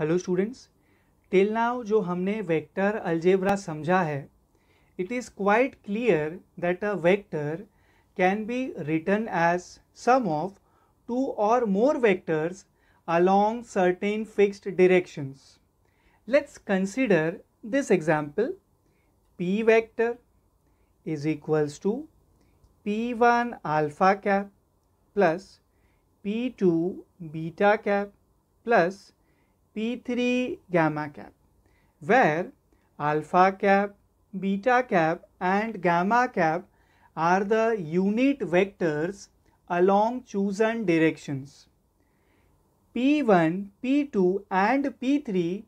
Hello students till now जो हमने vector algebra समझा है it is quite clear that a vector can be written as sum of two or more vectors along certain fixed directions let's consider this example P vector is equals to P one alpha cap plus P two beta cap plus P3 gamma cap where alpha cap, beta cap and gamma cap are the unit vectors along chosen directions. P1, P2 and P3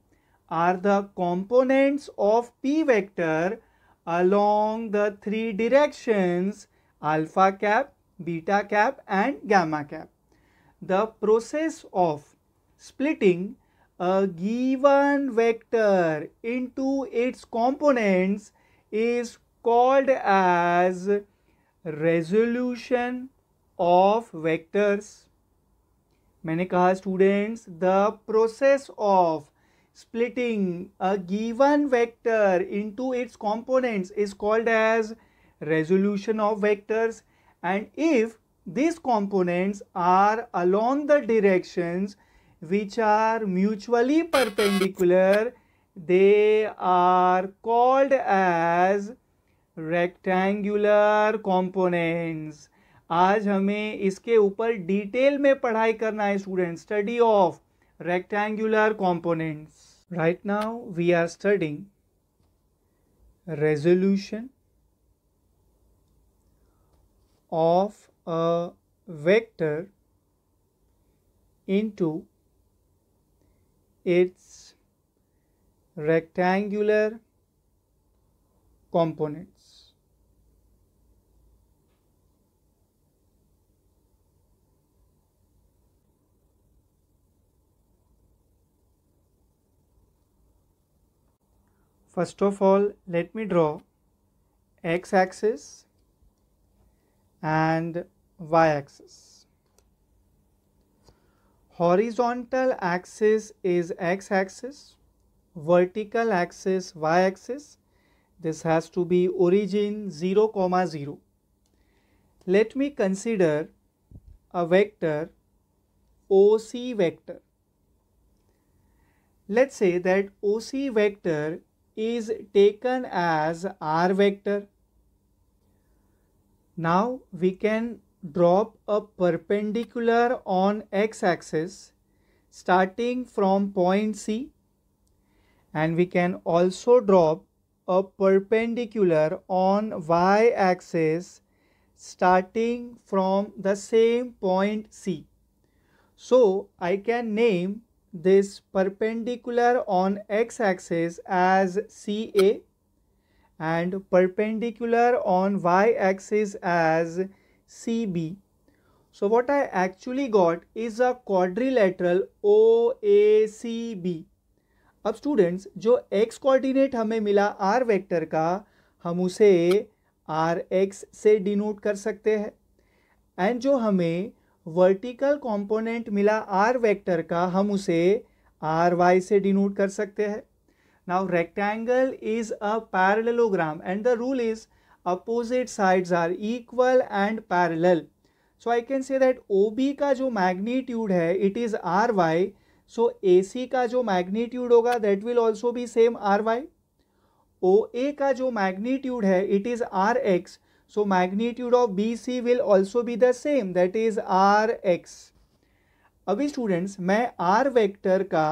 are the components of P vector along the three directions alpha cap, beta cap and gamma cap. The process of splitting a given vector into its components is called as resolution of vectors. मैंने कहा students the process of splitting a given vector into its components is called as resolution of vectors and if these components are along the directions which are mutually perpendicular they are called as rectangular components आज हमें इसके ऊपर detail में पढ़ाई करना है student study of rectangular components right now we are studying resolution of a vector into its rectangular components. First of all, let me draw x-axis and y-axis horizontal axis is x axis vertical axis y axis this has to be origin 0 comma 0 let me consider a vector OC vector let's say that OC vector is taken as R vector now we can Drop a perpendicular on x-axis starting from point C and we can also drop a perpendicular on y-axis starting from the same point C. So I can name this perpendicular on x-axis as CA and perpendicular on y-axis as CB. So what I actually got is a quadrilateral OACB. अब students जो x coordinate हमें मिला r vector का हम उसे are x से denote कर सकते हैं एंड जो हमें वर्टिकल कंपोनेंट मिला r वेक्टर का हम उसे आर वाई से डिनोट कर सकते हैं now rectangle is a parallelogram and the rule is opposite sides are equal and parallel so I can say that O B का जो मैग्नीट्यूड है it is R Y so A C का जो magnitude होगा that will also be same R Y O A का जो magnitude है it is R x so magnitude of B C will also be the same that is R X अभी students मैं are vector का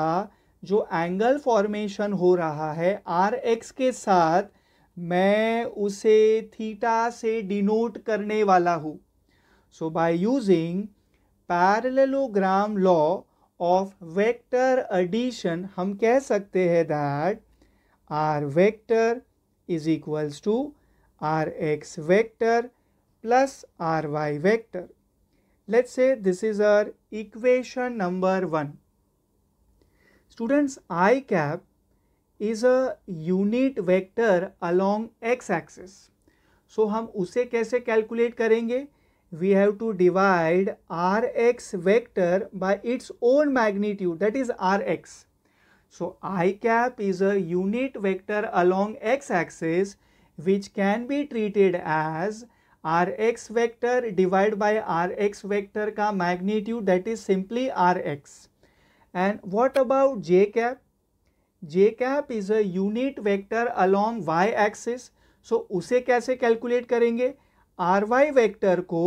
जो angle formation हो रहा है आर एक्स के साथ मैं उसे थीटा से डिनोट करने वाला हूँ so by using parallelogram law of vector addition हम कह सकते हैं that R vector is equals to R x vector plus R Y vector let's say this is uh equation number one students I cap is a unit vector along x axis so हम उसे कैसे calculate करेंगे we have to divide R x vector by its own magnitude that is are x so I cap is a unit vector along X axis which can be treated as are x vector divide by are x vector का magnitude that is simply R X and what about J cap J cap is a unit vector along Y axis so उसे कैसे calculate करेंगे R Y vector को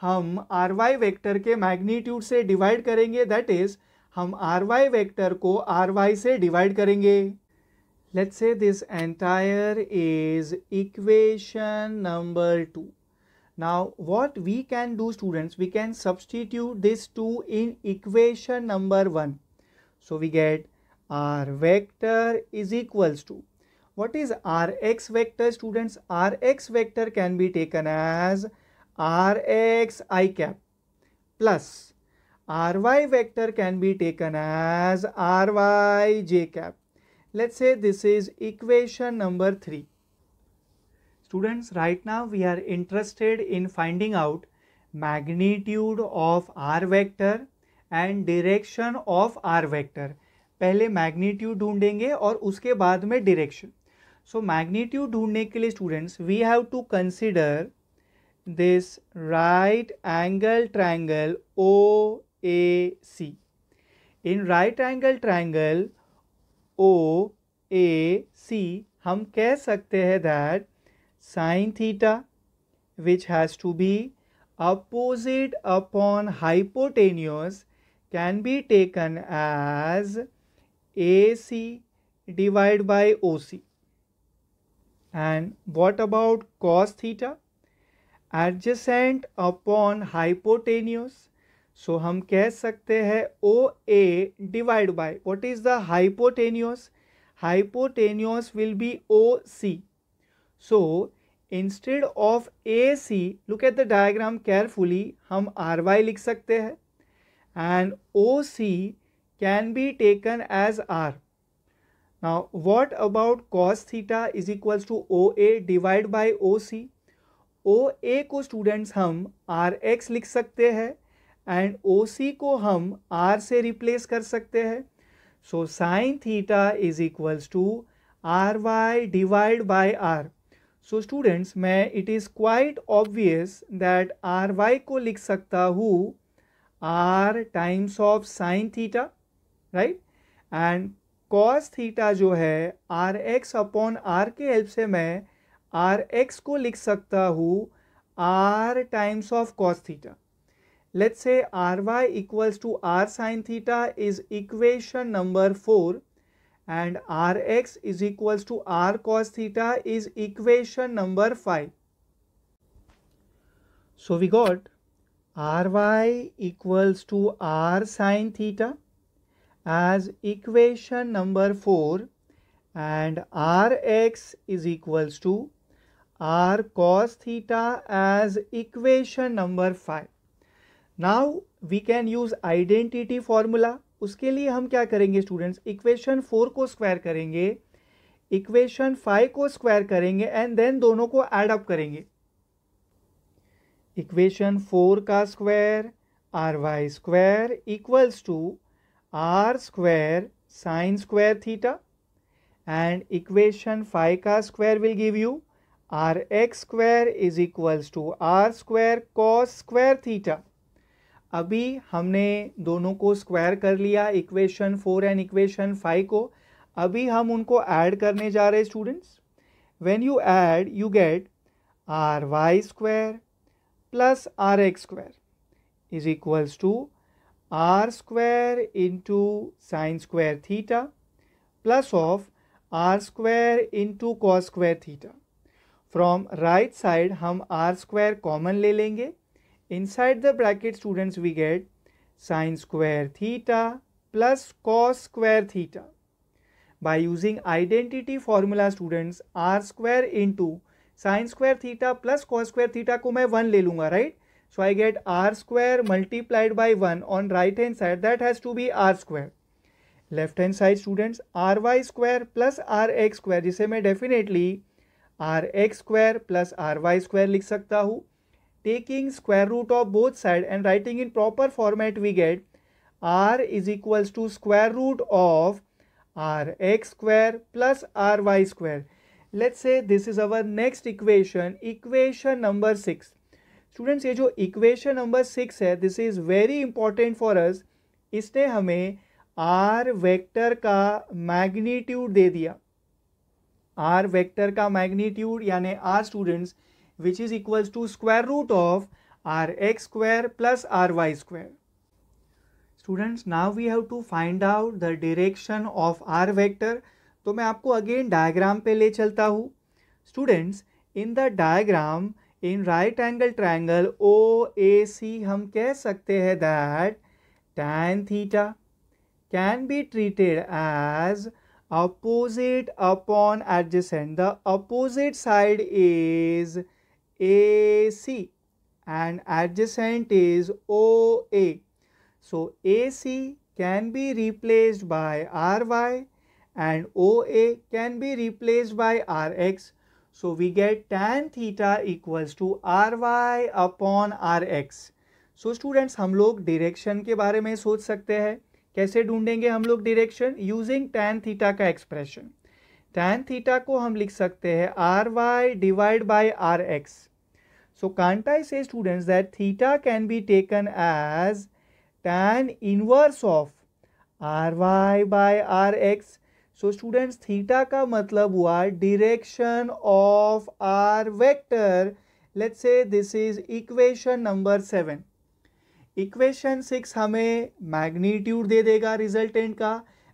हम R Y vector के magnitude से divide करेंगे that is हम R Y vector को आर वाई से डिवाइड करेंगे let's say this entire is equation number two now what we can do students we can substitute this 2 in equation number 1 so we get r vector is equals to what is rx vector students rx vector can be taken as rx i cap plus ry vector can be taken as ry j cap let's say this is equation number 3 students right now we are interested in finding out magnitude of r vector and direction of r vector पहले magnitude ढूंढेंगे और उसके बाद में direction so magnitude ढूंढने के लिए students we have to consider this right angle triangle O A C in right angle triangle O A C हम कह सकते हैं that sine theta which has to be opposite upon hypotenuse can be taken as A C divide by O C and what about cos theta Adjacent upon hypotenuse so हम कह सकते हैं O A divide by what is the hypotenuse hypotenuse will be O C so instead of A C look at the diagram carefully हम R Y लिख सकते हैं and O C can be taken as R taken as about cos theta is equals to O A divide by O C O A को students हम are x लिख सकते हैं and O सी को हम आर से रिप्लेस कर सकते हैं so sine theta is equals to R Y divide by R so students मैं it is quite obvious that R Y को लिख सकता हूँ R times of sine theta right and cos theta जो है आर एक्स अपॉन आर के help से मैं आर एक्स को लिख सकता हूँ R times of cos theta let say R Y equals to R sine theta is equation number four and R X is equals to R cos theta is equation number five so we got R Y equals to R sine theta as equation number 4 and Rx is equals to R cos theta as equation number 5. Now we can use identity formula. उसके लिए हम क्या करेंगे students equation four को square करेंगे equation five को square करेंगे and then दोनों को ऐड अप करेंगे इक्वेशन फोर का square R Y square equals to square sine square theta and equation five का ka will give you R X square is equals to R square cos square theta अभी हमने दोनों को square कर लिया equation four and equation five को अभी हम उनको ऐड करने जा रहे students when you add you get r Y square plus r x square is equals to r square into sine square theta plus of r square into cos square theta. From right side हम r square common ले लेंगे Inside the bracket students we get sine square theta plus cos square theta. By using identity formula students r square into sine square theta plus cos square theta को मैं 1 ले लूँगा right? So I get r square multiplied by 1 on right hand side that has to be r square. Left hand side students ry square plus rx square जिसे मैं definitely rx square plus ry square लिख सकता हूँ Taking square root of both side and writing in proper format we get r is equals to square root of rx square plus ry square. Let's say this is our next equation, equation number 6. Students ये जो equation number six है this is very important for us इसने हमें r vector का magnitude दे दिया r vector का magnitude यानी r students which is equals to square root of r x square plus R Y square students now we have to find out the direction of r vector तो मैं आपको again diagram पे ले चलता हूँ students in the diagram in right angle triangle O A C हम कह सकते हैं that tan theta can be treated as opposite upon adjacent the opposite side is A C and adjacent is O A so A C can be replaced by r y and O A can be replaced by are x So we get tan theta equals to ry upon rx. So so students हम लोग direction के बारे में सोच सकते हैं कैसे ढूंढेंगे हम लोग डायरेक्शन यूजिंग टेन थीटा का एक्सप्रेशन टेन थीटा को हम लिख सकते हैं r Y divide by r x so कांटाई से students that theta can be taken as tan inverse of r y by are x so students theta का मतलब हुआ direction of r vector let's say this is equation number seven equation six हमें magnitude दे देगा resultant का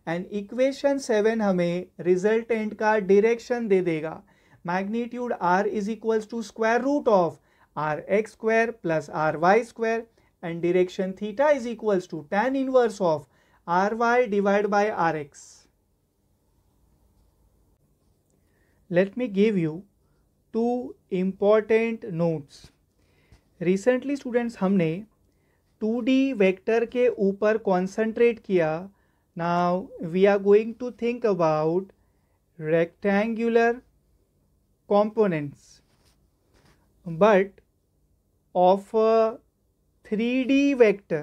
and equation seven हमें resultant का direction दे देगा magnitude are is equals to square root of r x square plus R Y square and direction theta is equals to tan inverse of r Y divide by r x let me give you two important notes recently students हमने 2D vector के ऊपर concentrate किया now we are going to think about rectangular components but of a 3d vector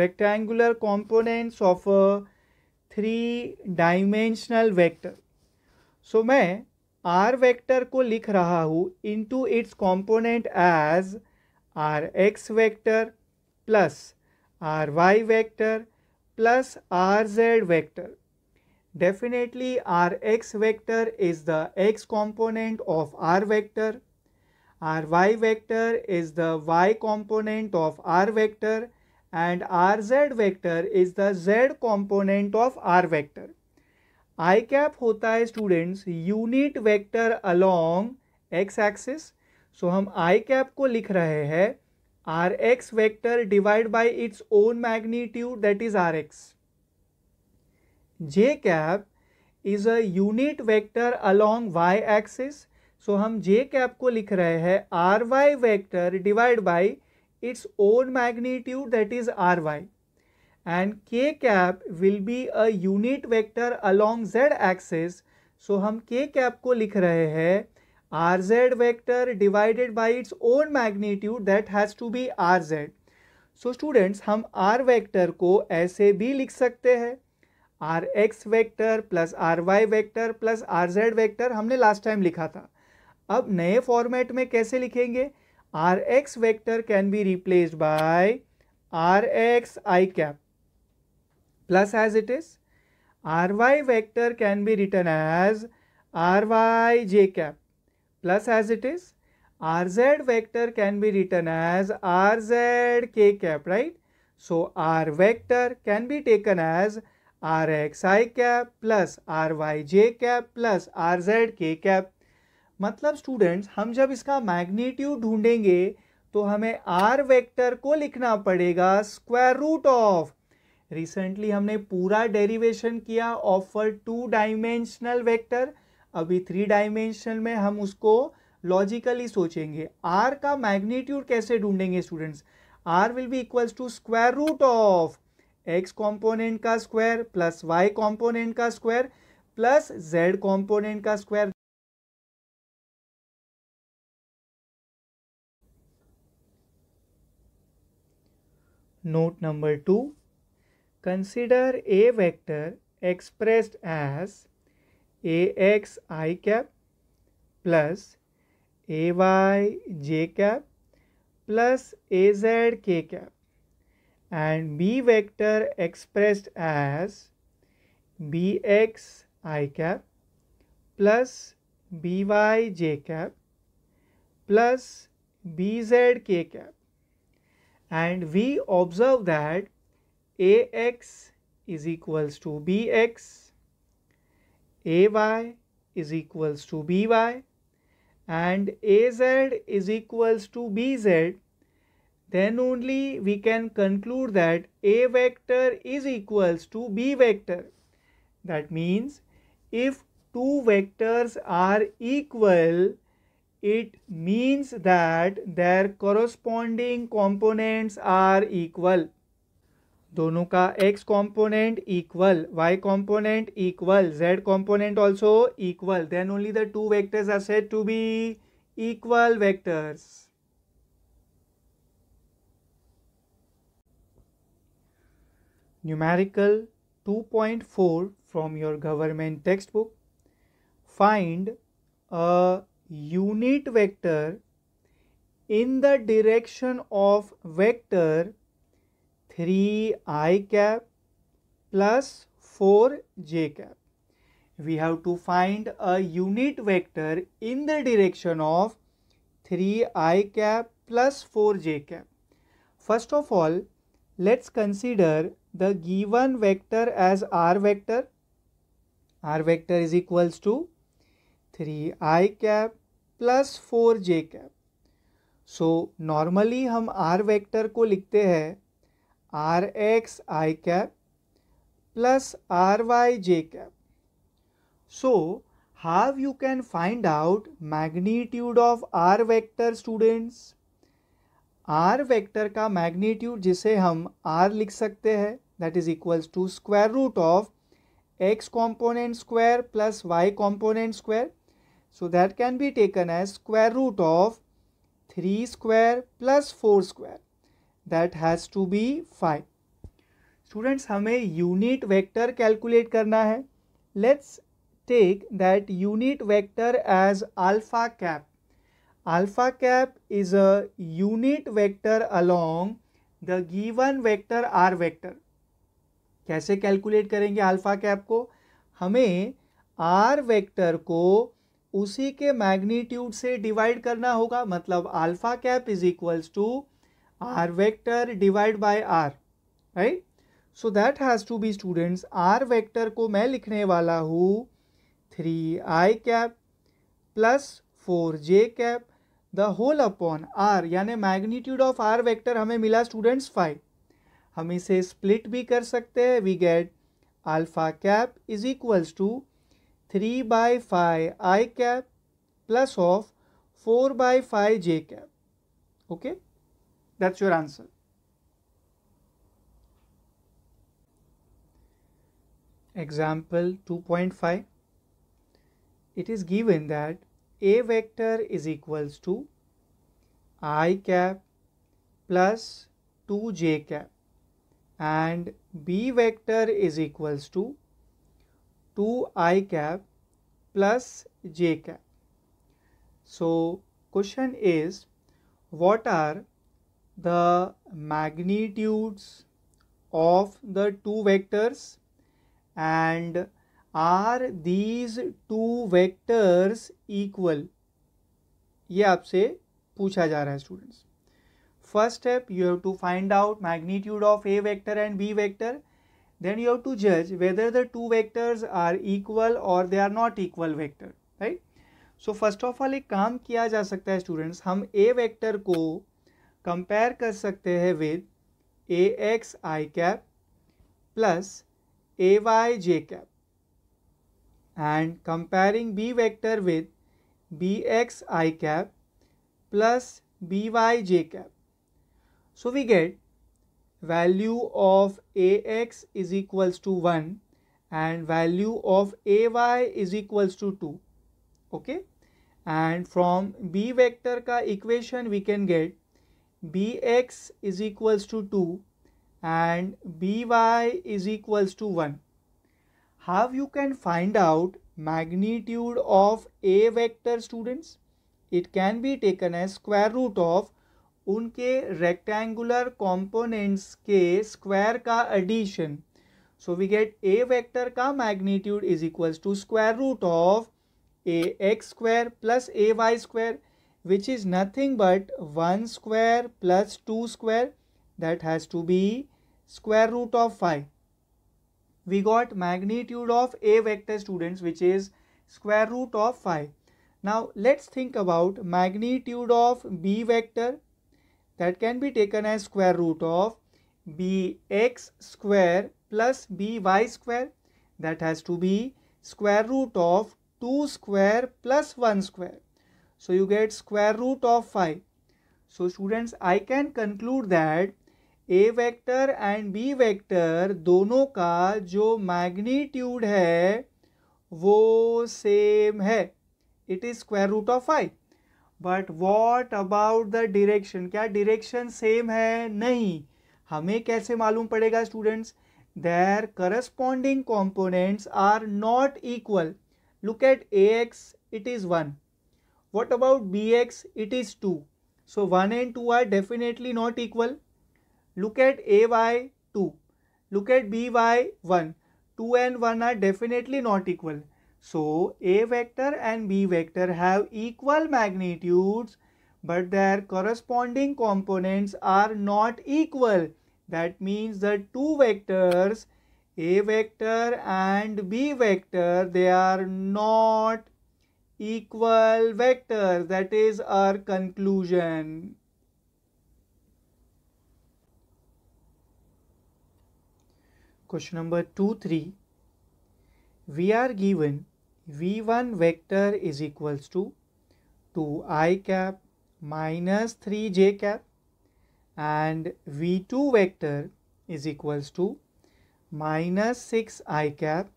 rectangular components of a three dimensional vector so मैं are vector को लिख रहा हूँ into its component as are x vector plus R Y vector plus r z vector definitely r x vector is the x component of r vector r Y vector is the y component of r vector and r z vector is the z component of r vector i cap होता है students unit vector along x axis so हम i cap को लिख रहे हैं r x vector divide by its own magnitude that is are x j cap is a unit vector along Y axis so हम j cap को लिख रहे हैं r Y vector divide by its own magnitude that is r y and k cap will be a unit vector along z axis so हम k cap को लिख रहे हैं r z vector divided by its own magnitude that has to be r z so students हम r vector को ऐसे भी लिख सकते हैं r x vector plus R Y vector plus r z vector हमने लास्ट टाइम लिखा था अब नए फॉर्मेट में कैसे लिखेंगे r x vector can be replaced by are x I cap plus as it is. Ry vector can be written as Ry j cap plus as it is. Rz vector can be written as Rz k cap, right? So R vector can be taken as Rxi cap plus j cap plus k cap. मतलब students हम जब इसका magnitude ढूंढेंगे तो हमें r vector को लिखना पड़ेगा स्क्वायर रूट ऑफ रिसेंटली हमने पूरा डेरिवेशन किया of a two dimensional vector अभी थ्री डायमेंशनल में हम उसको लॉजिकली सोचेंगे आर का मैग्नीट्यूड कैसे ढूंढेंगे students r will be equals to square root of x component का स्क्वायर प्लस वाई कॉम्पोनेंट का स्क्वायर प्लस जेड कॉम्पोनेंट का square note number two Consider A vector expressed as ax i cap plus ay j cap plus az k cap and b vector expressed as bx i cap plus by j cap plus bz k cap and we observe that ax is equals to bx, ay is equals to by and az is equals to bz then only we can conclude that a vector is equals to b vector. That means if two vectors are equal, it means that their corresponding components are equal. दोनों का x component equal y component equal z component also equal then only the two vectors are said to be equal vectors numerical 2.4 from your government textbook find a unit vector in the direction of vector three i cap plus four j cap we have to find a unit vector in the direction of three i cap plus four j cap first of all let's consider the given vector as r vector r vector is equals to three i cap plus four j cap so normally हम r vector को लिखते हैं r x I cap plus are y J cap so how you can find out magnitude of r vector students r vector का magnitude जिसे हम r लिख सकते हैं that is equals to square root of x component square plus y component square so that can be taken as square root of three square plus four square that has to be five students हमें unit vector calculate करना है let's take that unit vector as alpha cap alpha cap is a unit vector along the given vector r vector कैसे calculate करेंगे alpha cap को हमें r vector को उसी के मैग्नीट्यूड से डिवाइड करना होगा मतलब alpha cap is equals to r vector divided by r right so that has to be students r vector को मैं लिखने वाला हूँ three i cap plus four j cap the whole upon r यानी magnitude of r vector हमें मिला students five हम इसे स्प्लिट भी कर सकते हैं we get alpha cap is equals to three by five I cap plus of four by five j cap okay That's your answer. Example 2.5 It is given that A vector is equals to i cap plus 2j cap and B vector is equals to 2i cap plus j cap. So question is what are the magnitudes of the two vectors and are these two vectors equal ये आपसे पूछा जा रहा है students first step you have to find out magnitude of a vector and b vector then you have to जज whether the two vectors are equal और they are not equal vector right so first of all एक काम किया जा सकता है students हम ए vector को कंपेयर कर सकते हैं with a x I cap plus A Y J cap and comparing b vector with b x I cap plus b y J cap so we get value of a x is equals to one and value of a Y is equals to two okay and from b vector का equation we can get bx is equals to 2 and by is equals to 1. How you can find out magnitude of a vector students? It can be taken as square root of unke rectangular components ke square ka addition. So we get a vector ka magnitude is equals to square root of ax square plus ay square which is nothing but 1 square plus 2 square that has to be square root of 5. We got magnitude of A vector students which is square root of 5. Now let's think about magnitude of B vector that can be taken as square root of bx square plus by square that has to be square root of 2 square plus 1 square. So you get square root of 5. So students I can conclude that a vector and b vector दोनों का जो magnitude है वो same है it is square root of five but what about the direction क्या direction same है नहीं हमें कैसे मालूम पड़ेगा students their corresponding components are not equal look at a x it is one What about bx? It is 2. So 1 and 2 are definitely not equal. Look at ay 2. Look at by 1. 2 and 1 are definitely not equal. So a vector and b vector have equal magnitudes but their corresponding components are not equal. That means the two vectors a vector and b vector they are not equal vector that is our conclusion question number 2 3 we are given v1 vector is equals to 2i cap minus 3j cap and v2 vector is equals to minus 6i cap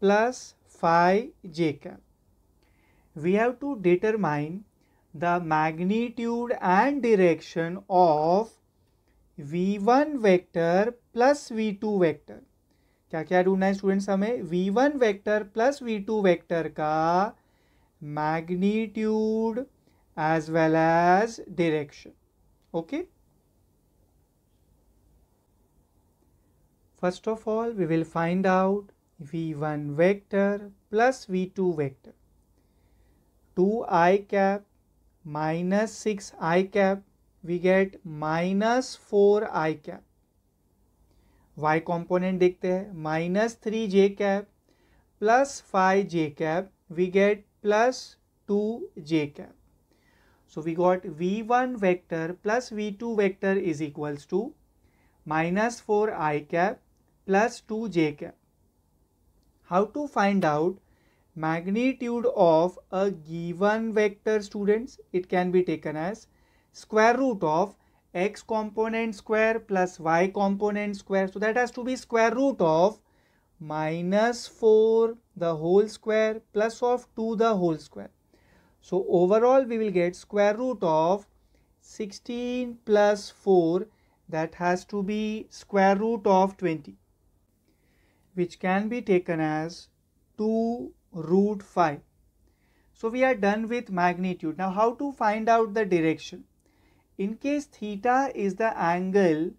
plus 5j cap we have to determine the magnitude and direction of v1 vector plus v2 vector क्या क्या ढूंढना है students हमें v1 vector plus v2 vector का magnitude as well as direction okay first of all we will find out v1 vector plus v2 vector two i cap minus six i cap we get minus four i cap y component देखते हैं minus three j cap plus five j cap we get plus two j cap so we got v one vector plus v two vector is equals to minus four i cap plus two j cap how to find out magnitude of a given vector students it can be taken as square root of x component square plus y component square so that has to be square root of minus 4 the whole square plus of 2 the whole square so overall we will get square root of 16 plus 4 that has to be square root of 20 which can be taken as 2 root 5. So we are done with magnitude. Now how to find out the direction? In case theta is the angle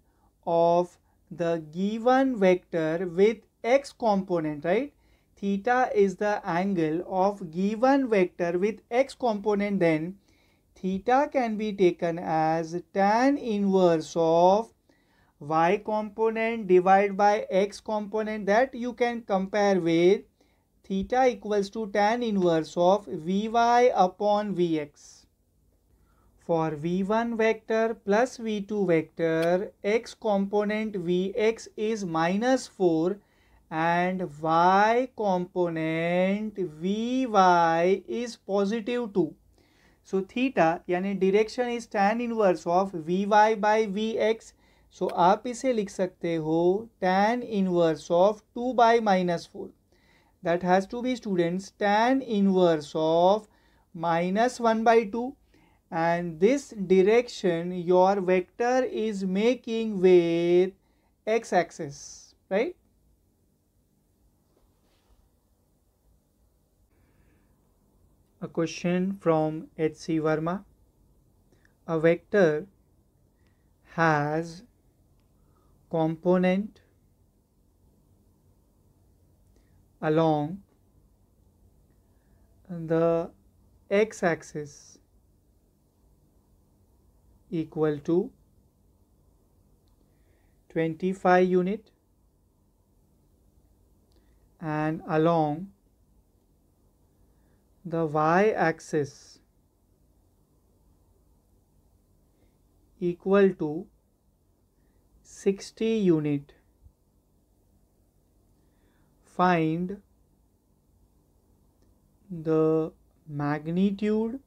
of the given vector with x component, right? Theta is the angle of given vector with x component then theta can be taken as tan inverse of y component divided by x component that you can compare with theta equals to tan inverse of v y upon v x for v one vector plus v two vector x component v x is minus four and y component v y is positive two so theta यानी direction is tan inverse of v y by v x so आप इसे लिख सकते हो tan inverse of two by minus four that has to be students tan inverse of minus 1 by 2 and this direction your vector is making with x axis right a question from hc verma a vector has component along the x axis equal to 25 unit and along the y axis equal to 60 unit find the magnitude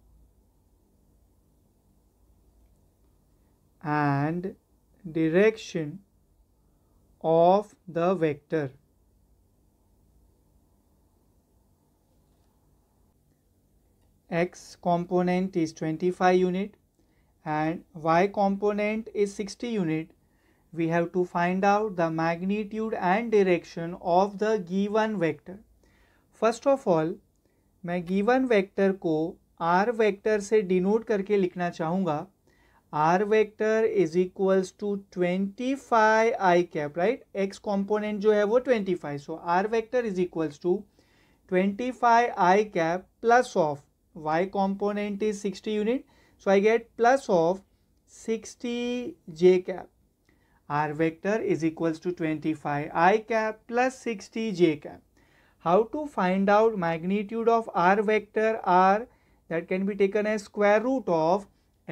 and direction of the vector. x component is 25 unit and y component is 60 unit we have to find out the magnitude and direction of the given vector. First of all, मैं given vector को r vector से denote करके लिखना चाहूँगा. r vector is equals to 25 i cap, right? x component जो है वो 25. So r vector is equals to 25 i cap plus of y component is 60 unit. So I get plus of 60 j cap. r vector is equals to 25 i cap plus 60 j cap. How to find out magnitude of r vector r that can be taken as square root of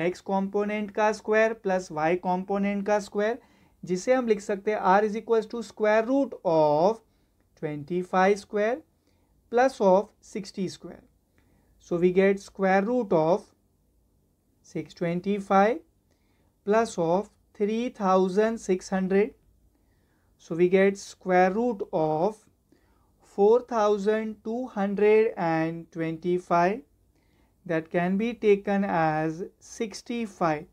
x component ka square plus y component ka square jise hum likh sakte हैं r is equals to square root of 25 square plus of 60 square. So we get square root of 625 plus of 3600 so we get square root of 4225 that can be taken as 65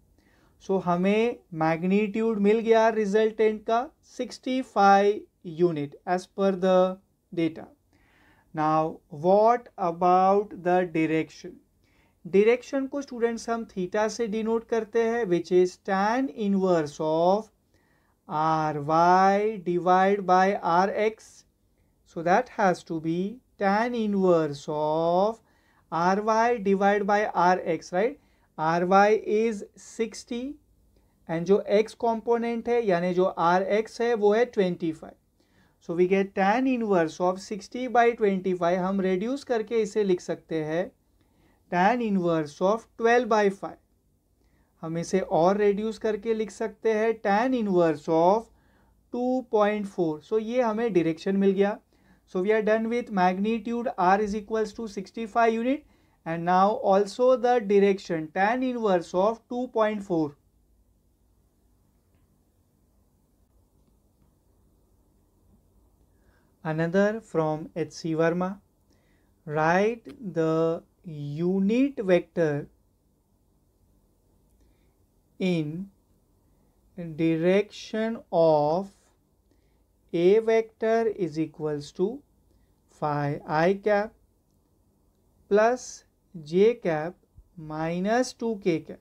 so हमें magnitude मिल गया resultant का 65 unit as per the data now what about the direction direction को students हम theta से denote करते हैं which is tan inverse of r Y divide by are x so that has to be inverse of r Y divide by are x right r y is sixty and जो x component है यानी जो r x है वो है twenty five so we get tan inverse of sixty by twenty five हम reduce करके इसे लिख सकते हैं ten inverse of twelve by five हम इसे और रेड्यूस करके लिख सकते हैं ten inverse of two point four so ये हमें डिरेक्शन मिल गया so we are done with magnitude are is equals to sixty five unit and now also the direction ten inverse of two point four another from H C Verma right the unit vector in direction of a vector is equals to phi i cap plus j cap minus 2k cap.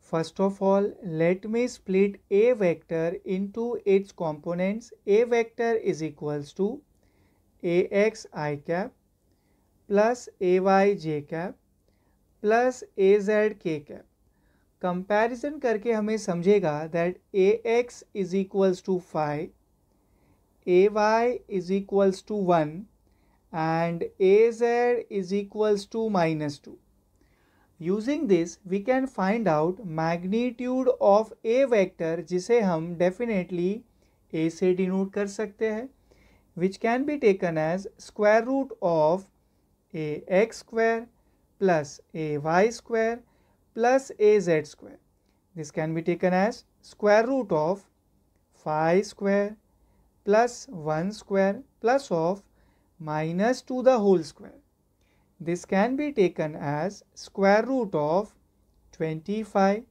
First of all, let me split a vector into its components. a vector is equals to A x I cap plus A Y J cap plus A Z K cap comparison करके हमें समझेगा that A x is equals to five A Y is equals to one and A Z is equals to minus two using this we can find out magnitude of A vector जिसे हम definitely ए से denote कर सकते हैं which can be taken as square root of a x square plus a y square plus a z square. This can be taken as square root of phi square plus 1 square plus of minus 2 the whole square. This can be taken as square root of 25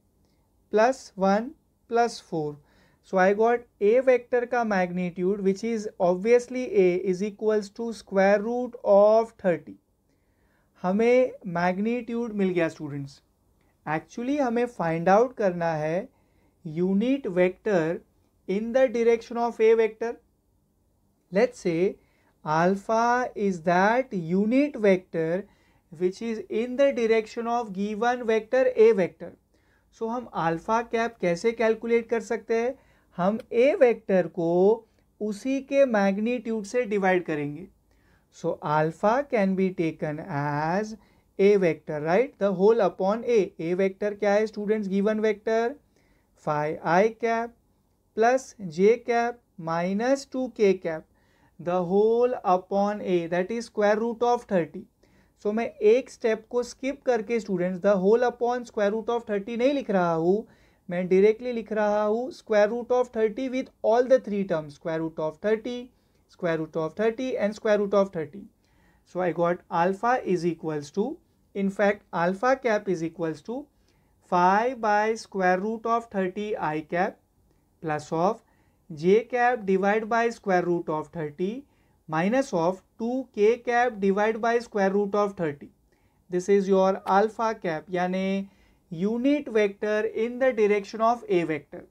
plus 1 plus 4 so I got A vector का magnitude which is obviously A is equals to square root of thirty हमें magnitude मिल गया students actually हमें find out करना है unit vector in the direction of A vector let's say alpha is that unit vector which is in the direction of given vector A vector so हम alpha cap कैसे calculate कर सकते हैं हम ए vector को उसी के मैग्नीट्यूड से डिवाइड करेंगे so alpha can be taken as A vector right the whole upon A A vector क्या है students given vector five I cap plus J cap minus two K cap the whole upon A that is square root of thirty so मैं एक step को skip करके students the whole upon square root of thirty नहीं लिख रहा हूँ मैं directly लिख रहा हूँ square root of thirty with all the three terms square root of thirty square root of thirty and square root of thirty so I got alpha is equals to in fact alpha cap is equals to five by square root of thirty I cap plus of J cap divide by square root of thirty minus of two K cap divide by square root of thirty this is your alpha cap यानी unit vector in the direction of a vector